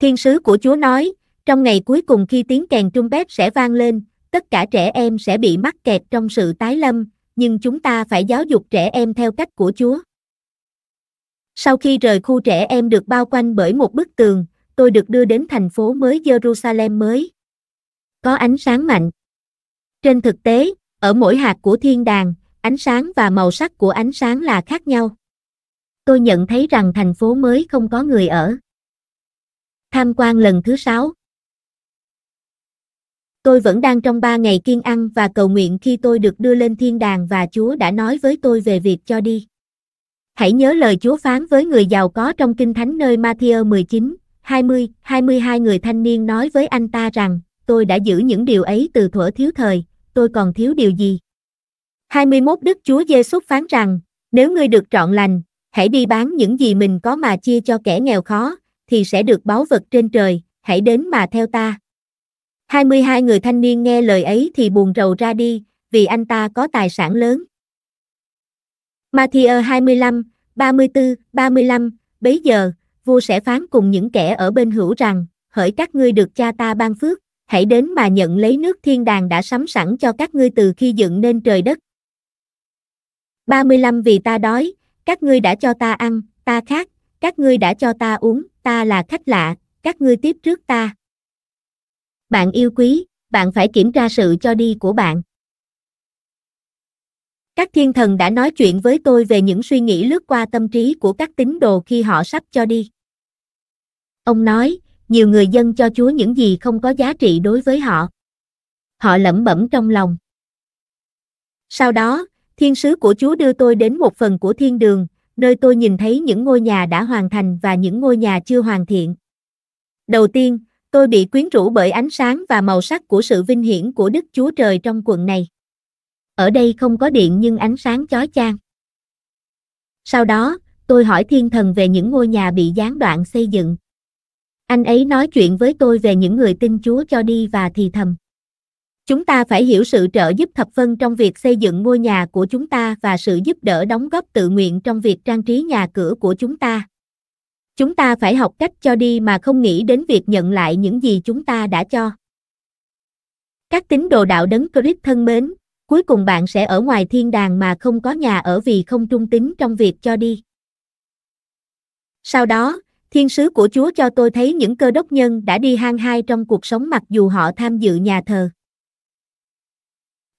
Thiên sứ của Chúa nói, trong ngày cuối cùng khi tiếng kèn trung bếp sẽ vang lên, tất cả trẻ em sẽ bị mắc kẹt trong sự tái lâm, nhưng chúng ta phải giáo dục trẻ em theo cách của Chúa. Sau khi rời khu trẻ em được bao quanh bởi một bức tường, tôi được đưa đến thành phố mới Jerusalem mới. Có ánh sáng mạnh. Trên thực tế, ở mỗi hạt của thiên đàng, ánh sáng và màu sắc của ánh sáng là khác nhau. Tôi nhận thấy rằng thành phố mới không có người ở. Tham quan lần thứ sáu Tôi vẫn đang trong ba ngày kiên ăn và cầu nguyện khi tôi được đưa lên thiên đàng và Chúa đã nói với tôi về việc cho đi. Hãy nhớ lời Chúa phán với người giàu có trong Kinh Thánh nơi Matthew 19, 20, 22 người thanh niên nói với anh ta rằng, tôi đã giữ những điều ấy từ thuở thiếu thời, tôi còn thiếu điều gì? 21 Đức Chúa Giêsu phán rằng, nếu ngươi được trọn lành, hãy đi bán những gì mình có mà chia cho kẻ nghèo khó, thì sẽ được báu vật trên trời, hãy đến mà theo ta. 22 người thanh niên nghe lời ấy thì buồn rầu ra đi, vì anh ta có tài sản lớn. Matthew 25, 34, 35, bấy giờ, vua sẽ phán cùng những kẻ ở bên hữu rằng, hỡi các ngươi được cha ta ban phước, hãy đến mà nhận lấy nước thiên đàng đã sắm sẵn cho các ngươi từ khi dựng nên trời đất. 35 Vì ta đói, các ngươi đã cho ta ăn, ta khát, các ngươi đã cho ta uống, ta là khách lạ, các ngươi tiếp trước ta. Bạn yêu quý, bạn phải kiểm tra sự cho đi của bạn. Các thiên thần đã nói chuyện với tôi về những suy nghĩ lướt qua tâm trí của các tín đồ khi họ sắp cho đi. Ông nói, nhiều người dân cho Chúa những gì không có giá trị đối với họ. Họ lẩm bẩm trong lòng. Sau đó, thiên sứ của Chúa đưa tôi đến một phần của thiên đường, nơi tôi nhìn thấy những ngôi nhà đã hoàn thành và những ngôi nhà chưa hoàn thiện. Đầu tiên, Tôi bị quyến rũ bởi ánh sáng và màu sắc của sự vinh hiển của Đức Chúa Trời trong quận này. Ở đây không có điện nhưng ánh sáng chói chang. Sau đó, tôi hỏi thiên thần về những ngôi nhà bị gián đoạn xây dựng. Anh ấy nói chuyện với tôi về những người tin Chúa cho đi và thì thầm. Chúng ta phải hiểu sự trợ giúp thập phân trong việc xây dựng ngôi nhà của chúng ta và sự giúp đỡ đóng góp tự nguyện trong việc trang trí nhà cửa của chúng ta, Chúng ta phải học cách cho đi mà không nghĩ đến việc nhận lại những gì chúng ta đã cho. Các tín đồ đạo đấng Christ thân mến, cuối cùng bạn sẽ ở ngoài thiên đàng mà không có nhà ở vì không trung tín trong việc cho đi. Sau đó, thiên sứ của Chúa cho tôi thấy những cơ đốc nhân đã đi hang hai trong cuộc sống mặc dù họ tham dự nhà thờ.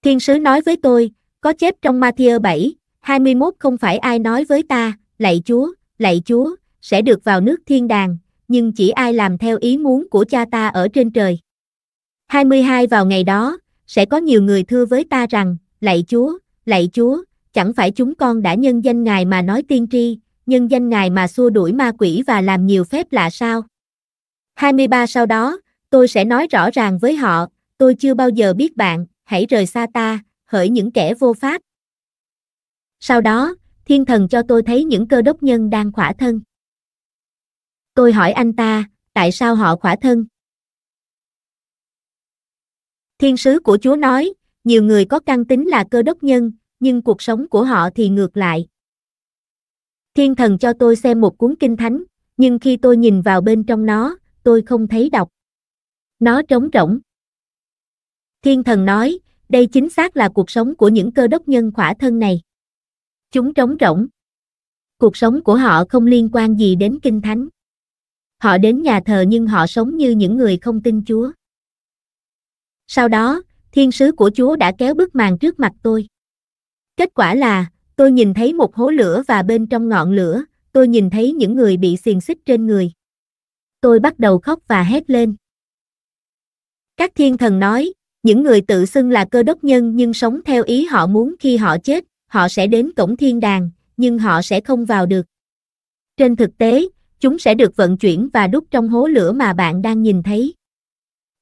Thiên sứ nói với tôi, có chép trong Matthew 7, 21 không phải ai nói với ta, lạy Chúa, lạy Chúa, sẽ được vào nước thiên đàng, nhưng chỉ ai làm theo ý muốn của cha ta ở trên trời. 22 Vào ngày đó, sẽ có nhiều người thưa với ta rằng, lạy Chúa, lạy Chúa, chẳng phải chúng con đã nhân danh Ngài mà nói tiên tri, nhân danh Ngài mà xua đuổi ma quỷ và làm nhiều phép lạ sao? 23 Sau đó, tôi sẽ nói rõ ràng với họ, tôi chưa bao giờ biết bạn, hãy rời xa ta, hỡi những kẻ vô pháp. Sau đó, thiên thần cho tôi thấy những cơ đốc nhân đang khỏa thân. Tôi hỏi anh ta, tại sao họ khỏa thân? Thiên sứ của Chúa nói, nhiều người có căn tính là cơ đốc nhân, nhưng cuộc sống của họ thì ngược lại. Thiên thần cho tôi xem một cuốn kinh thánh, nhưng khi tôi nhìn vào bên trong nó, tôi không thấy đọc. Nó trống rỗng. Thiên thần nói, đây chính xác là cuộc sống của những cơ đốc nhân khỏa thân này. Chúng trống rỗng. Cuộc sống của họ không liên quan gì đến kinh thánh. Họ đến nhà thờ nhưng họ sống như những người không tin Chúa. Sau đó, thiên sứ của Chúa đã kéo bức màn trước mặt tôi. Kết quả là, tôi nhìn thấy một hố lửa và bên trong ngọn lửa, tôi nhìn thấy những người bị xiềng xích trên người. Tôi bắt đầu khóc và hét lên. Các thiên thần nói, những người tự xưng là cơ đốc nhân nhưng sống theo ý họ muốn khi họ chết, họ sẽ đến cổng thiên đàng, nhưng họ sẽ không vào được. Trên thực tế, chúng sẽ được vận chuyển và đúc trong hố lửa mà bạn đang nhìn thấy.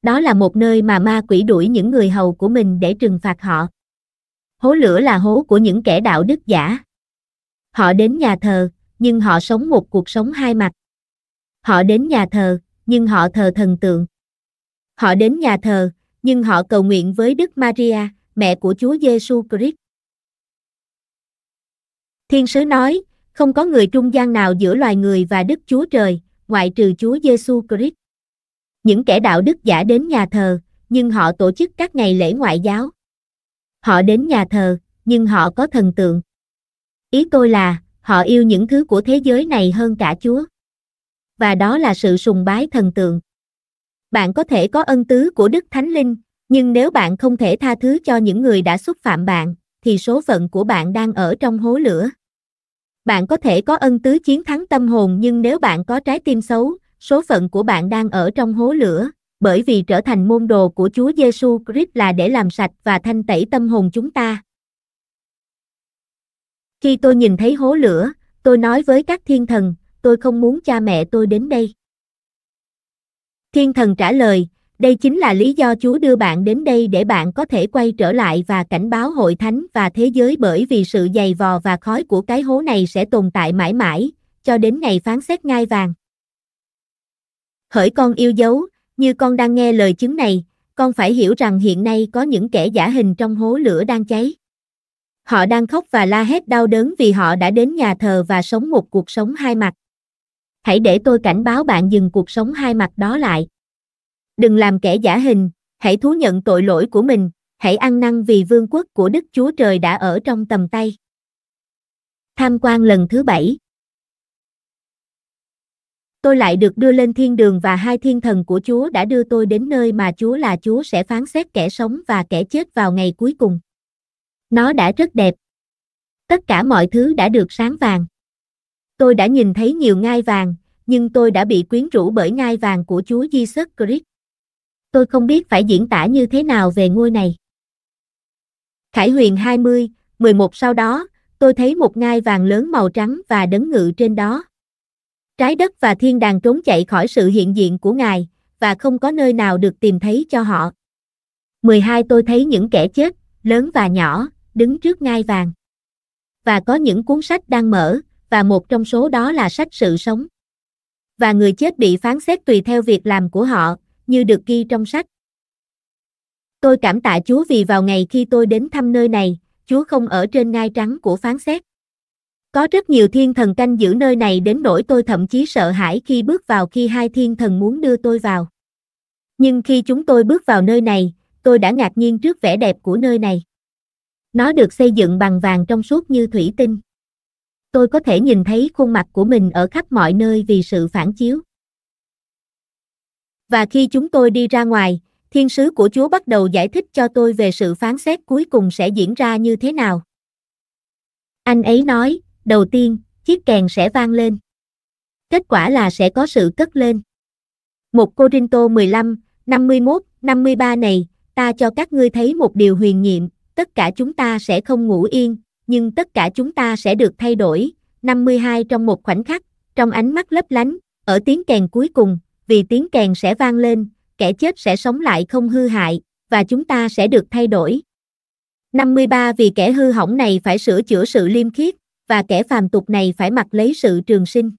Đó là một nơi mà ma quỷ đuổi những người hầu của mình để trừng phạt họ. Hố lửa là hố của những kẻ đạo đức giả. Họ đến nhà thờ, nhưng họ sống một cuộc sống hai mặt. Họ đến nhà thờ, nhưng họ thờ thần tượng. Họ đến nhà thờ, nhưng họ cầu nguyện với Đức Maria, mẹ của Chúa Giêsu Christ. Thiên sứ nói, không có người trung gian nào giữa loài người và Đức Chúa Trời, ngoại trừ Chúa Giêsu Christ. Những kẻ đạo đức giả đến nhà thờ, nhưng họ tổ chức các ngày lễ ngoại giáo. Họ đến nhà thờ, nhưng họ có thần tượng. Ý tôi là, họ yêu những thứ của thế giới này hơn cả Chúa. Và đó là sự sùng bái thần tượng. Bạn có thể có ân tứ của Đức Thánh Linh, nhưng nếu bạn không thể tha thứ cho những người đã xúc phạm bạn, thì số phận của bạn đang ở trong hố lửa. Bạn có thể có ân tứ chiến thắng tâm hồn nhưng nếu bạn có trái tim xấu, số phận của bạn đang ở trong hố lửa, bởi vì trở thành môn đồ của Chúa Giêsu Christ là để làm sạch và thanh tẩy tâm hồn chúng ta. Khi tôi nhìn thấy hố lửa, tôi nói với các thiên thần, tôi không muốn cha mẹ tôi đến đây. Thiên thần trả lời, đây chính là lý do Chúa đưa bạn đến đây để bạn có thể quay trở lại và cảnh báo hội thánh và thế giới bởi vì sự dày vò và khói của cái hố này sẽ tồn tại mãi mãi, cho đến ngày phán xét ngai vàng. Hỡi con yêu dấu, như con đang nghe lời chứng này, con phải hiểu rằng hiện nay có những kẻ giả hình trong hố lửa đang cháy. Họ đang khóc và la hét đau đớn vì họ đã đến nhà thờ và sống một cuộc sống hai mặt. Hãy để tôi cảnh báo bạn dừng cuộc sống hai mặt đó lại đừng làm kẻ giả hình, hãy thú nhận tội lỗi của mình, hãy ăn năn vì vương quốc của Đức Chúa Trời đã ở trong tầm tay. Tham quan lần thứ bảy Tôi lại được đưa lên thiên đường và hai thiên thần của Chúa đã đưa tôi đến nơi mà Chúa là Chúa sẽ phán xét kẻ sống và kẻ chết vào ngày cuối cùng. Nó đã rất đẹp. Tất cả mọi thứ đã được sáng vàng. Tôi đã nhìn thấy nhiều ngai vàng, nhưng tôi đã bị quyến rũ bởi ngai vàng của Chúa Jesus Christ tôi không biết phải diễn tả như thế nào về ngôi này. Khải Huyền 20, 11 sau đó, tôi thấy một ngai vàng lớn màu trắng và đấng ngự trên đó. Trái đất và thiên đàng trốn chạy khỏi sự hiện diện của Ngài, và không có nơi nào được tìm thấy cho họ. 12 Tôi thấy những kẻ chết, lớn và nhỏ, đứng trước ngai vàng. Và có những cuốn sách đang mở, và một trong số đó là sách sự sống. Và người chết bị phán xét tùy theo việc làm của họ, như được ghi trong sách. Tôi cảm tạ Chúa vì vào ngày khi tôi đến thăm nơi này, Chúa không ở trên ngai trắng của phán xét. Có rất nhiều thiên thần canh giữ nơi này đến nỗi tôi thậm chí sợ hãi khi bước vào khi hai thiên thần muốn đưa tôi vào. Nhưng khi chúng tôi bước vào nơi này, tôi đã ngạc nhiên trước vẻ đẹp của nơi này. Nó được xây dựng bằng vàng trong suốt như thủy tinh. Tôi có thể nhìn thấy khuôn mặt của mình ở khắp mọi nơi vì sự phản chiếu. Và khi chúng tôi đi ra ngoài, thiên sứ của Chúa bắt đầu giải thích cho tôi về sự phán xét cuối cùng sẽ diễn ra như thế nào. Anh ấy nói, đầu tiên, chiếc kèn sẽ vang lên. Kết quả là sẽ có sự cất lên. Một Cô Rinh Tô 15, 51, 53 này, ta cho các ngươi thấy một điều huyền nhiệm, tất cả chúng ta sẽ không ngủ yên, nhưng tất cả chúng ta sẽ được thay đổi. 52 trong một khoảnh khắc, trong ánh mắt lấp lánh, ở tiếng kèn cuối cùng, vì tiếng kèn sẽ vang lên, kẻ chết sẽ sống lại không hư hại, và chúng ta sẽ được thay đổi. 53 Vì kẻ hư hỏng này phải sửa chữa sự liêm khiết, và kẻ phàm tục này phải mặc lấy sự trường sinh.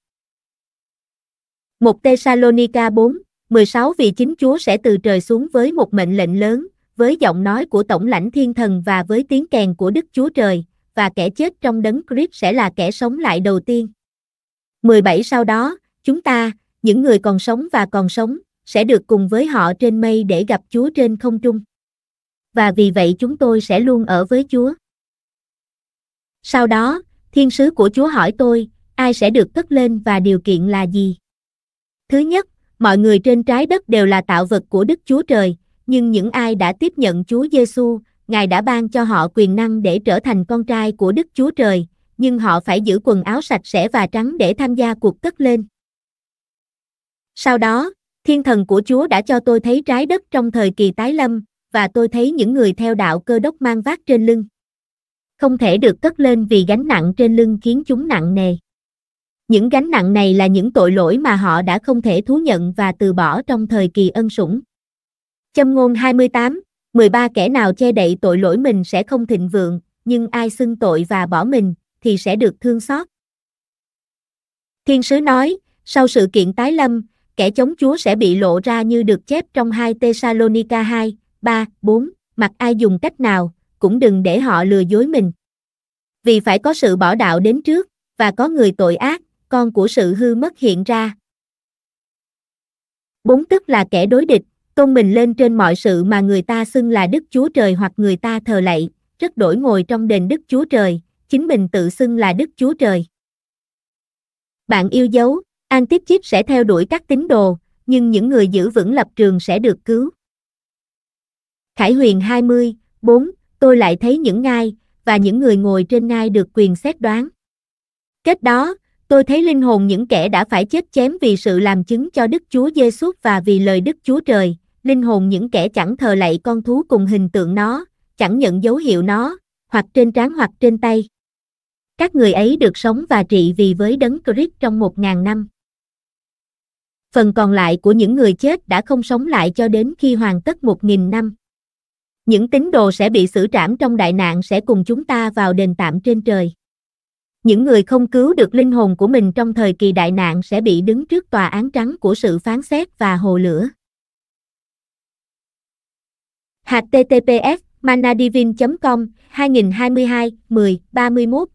1 Thessalonica 4, 16 Vì chính Chúa sẽ từ trời xuống với một mệnh lệnh lớn, với giọng nói của Tổng lãnh Thiên Thần và với tiếng kèn của Đức Chúa Trời, và kẻ chết trong đấng Christ sẽ là kẻ sống lại đầu tiên. 17 Sau đó, chúng ta, những người còn sống và còn sống, sẽ được cùng với họ trên mây để gặp Chúa trên không trung. Và vì vậy chúng tôi sẽ luôn ở với Chúa. Sau đó, thiên sứ của Chúa hỏi tôi, ai sẽ được cất lên và điều kiện là gì? Thứ nhất, mọi người trên trái đất đều là tạo vật của Đức Chúa Trời, nhưng những ai đã tiếp nhận Chúa Giêsu, Ngài đã ban cho họ quyền năng để trở thành con trai của Đức Chúa Trời, nhưng họ phải giữ quần áo sạch sẽ và trắng để tham gia cuộc cất lên. Sau đó, thiên thần của Chúa đã cho tôi thấy trái đất trong thời kỳ tái lâm, và tôi thấy những người theo đạo cơ đốc mang vác trên lưng. Không thể được cất lên vì gánh nặng trên lưng khiến chúng nặng nề. Những gánh nặng này là những tội lỗi mà họ đã không thể thú nhận và từ bỏ trong thời kỳ ân sủng. Châm ngôn 28, 13 kẻ nào che đậy tội lỗi mình sẽ không thịnh vượng, nhưng ai xưng tội và bỏ mình thì sẽ được thương xót. Thiên sứ nói, sau sự kiện tái lâm, kẻ chống Chúa sẽ bị lộ ra như được chép trong 2 Thessalonica 2, 3, 4, mặc ai dùng cách nào, cũng đừng để họ lừa dối mình. Vì phải có sự bỏ đạo đến trước, và có người tội ác, con của sự hư mất hiện ra. Bốn tức là kẻ đối địch, tôn mình lên trên mọi sự mà người ta xưng là Đức Chúa Trời hoặc người ta thờ lạy, rất đổi ngồi trong đền Đức Chúa Trời, chính mình tự xưng là Đức Chúa Trời. Bạn yêu dấu, An tiếp kiếp sẽ theo đuổi các tín đồ, nhưng những người giữ vững lập trường sẽ được cứu. Khải Huyền 20, 4, tôi lại thấy những ngai, và những người ngồi trên ngai được quyền xét đoán. Kết đó, tôi thấy linh hồn những kẻ đã phải chết chém vì sự làm chứng cho Đức Chúa Giêsu và vì lời Đức Chúa Trời, linh hồn những kẻ chẳng thờ lạy con thú cùng hình tượng nó, chẳng nhận dấu hiệu nó, hoặc trên trán hoặc trên tay. Các người ấy được sống và trị vì với đấng Christ trong một ngàn năm phần còn lại của những người chết đã không sống lại cho đến khi hoàn tất 1.000 năm. Những tín đồ sẽ bị xử trảm trong đại nạn sẽ cùng chúng ta vào đền tạm trên trời. Những người không cứu được linh hồn của mình trong thời kỳ đại nạn sẽ bị đứng trước tòa án trắng của sự phán xét và hồ lửa. https manadivin.com 2022 10 31